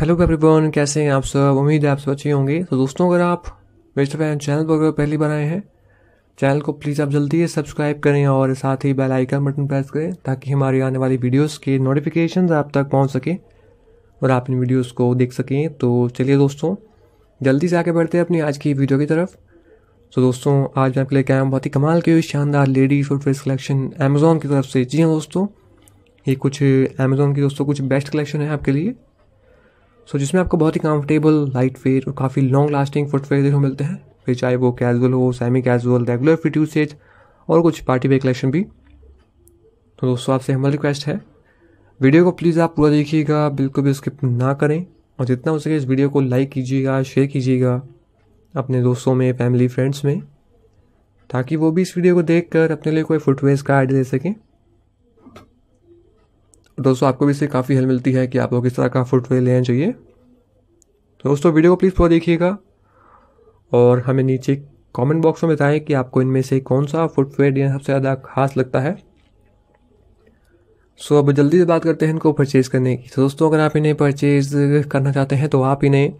hello everyone कैसे हैं आप सब उम्मीद है आप सब अच्छे होंगे तो दोस्तों अगर आप वेस्ट फैन चैनल पर पहली बार आए हैं चैनल को प्लीज़ आप जल्दी से सब्सक्राइब करें और साथ ही बेल आइकन बटन प्रेस करें ताकि हमारी आने वाली वीडियोस के नोटिफिकेशन आप तक पहुंच सकें और आप इन वीडियोस को देख सकें तो चलिए दोस्तों जल्दी से आगे बढ़ते हैं अपनी आज की वीडियो की तरफ तो दोस्तों आज मैं आपके लिए कैम बहुत ही कमाल की हुई शानदार लेडी फुटवेयर कलेक्शन अमेजोन की तरफ से जी हाँ दोस्तों ये कुछ अमेजोन की दोस्तों कुछ बेस्ट कलेक्शन है आपके लिए सो जिसमें आपको बहुत ही कंफर्टेबल लाइट वेट और काफ़ी लॉन्ग लास्टिंग फुटवेयर देखने को मिलते हैं फिर चाहे वो कैजुअल हो semi casual regular fit usage और कुछ पार्टी वेयर कलेक्शन भी तो दोस्तों आपसे हमारी रिक्वेस्ट है वीडियो को प्लीज़ आप पूरा देखिएगा बिल्कुल भी स्किप ना करें और जितना हो सके इस वीडियो को लाइक कीजिएगा शेयर कीजिएगा अपने दोस्तों में फैमिली फ्रेंड्स में ताकि वो भी इस वीडियो को देखकर अपने लिए कोई फुटवेयर का आइडिया दे सकें दोस्तों आपको भी इससे काफ़ी हेल्प मिलती है कि आपको किस तरह का फुटवेयर लेना चाहिए तो दोस्तों वीडियो को प्लीज़ पूरा देखिएगा और हमें नीचे कमेंट बॉक्स में बताएं कि आपको इनमें से कौन सा फुटवेयर लेना सबसे ज़्यादा खास लगता है सो अब जल्दी से बात करते हैं इनको परचेज़ करने की तो दोस्तों अगर आप इन्हें परचेज़ करना चाहते हैं तो आप इन्हें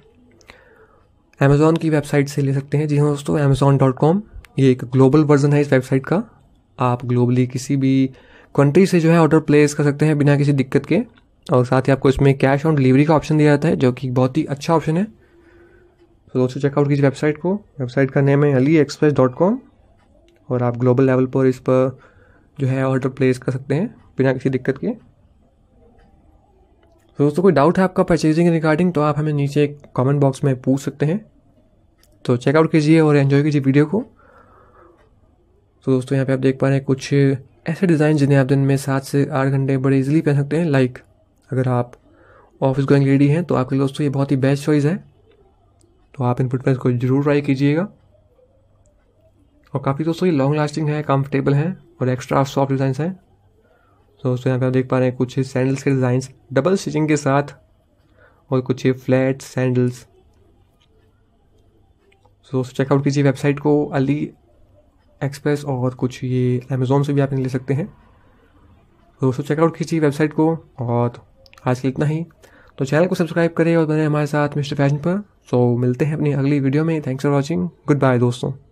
अमेज़ोन की वेबसाइट से ले सकते हैं जी हाँ दोस्तों अमेज़ोन डॉट कॉम ये एक ग्लोबल वर्जन है इस वेबसाइट का आप ग्लोबली किसी भी कंट्री से जो है ऑर्डर प्लेस कर सकते हैं बिना किसी दिक्कत के और साथ ही आपको इसमें कैश ऑन डिलीवरी का ऑप्शन दिया जाता है जो कि बहुत ही अच्छा ऑप्शन है तो दोस्तों चेकआउट कीजिए वेबसाइट को वेबसाइट का नेम है अली एक्सप्रेस डॉट कॉम और आप ग्लोबल लेवल पर इस पर जो है ऑर्डर प्लेस कर सकते हैं बिना किसी दिक्कत के तो दोस्तों कोई डाउट है आपका परचेजिंग रिगार्डिंग तो आप हमें नीचे कमेंट बॉक्स में पूछ सकते हैं तो चेकआउट कीजिए और एन्जॉय कीजिए वीडियो को तो दोस्तों यहाँ पे आप देख पा रहे हैं कुछ ऐसे डिज़ाइन जिन्हें आप दिन में सात से आठ घंटे बड़े इजीली पहन सकते हैं लाइक अगर आप ऑफिस गोइंग लेडी हैं तो आपके लिए दोस्तों ये बहुत ही बेस्ट चॉइस है तो आप इन फुटवेयर को जरूर ट्राई कीजिएगा और काफ़ी दोस्तों ये लॉन्ग लास्टिंग है कंफर्टेबल हैं और एक्स्ट्रा सॉफ्ट डिज़ाइन हैं तो दोस्तों यहाँ पे आप देख पा रहे हैं कुछ सैंडल्स के डिज़ाइंस डबल स्टिचिंग के साथ और कुछ फ्लैट सैंडल्स सो चेकआउट कीजिए वेबसाइट को अली एक्सप्रेस और कुछ ये अमेज़ोन से भी आप ले सकते हैं दोस्तों चेकआउट कीजिए वेबसाइट को और आज के इतना ही तो चैनल को सब्सक्राइब करें और बने हमारे साथ मिस्टर फैशन पर सो मिलते हैं अपनी अगली वीडियो में thanks for watching goodbye दोस्तों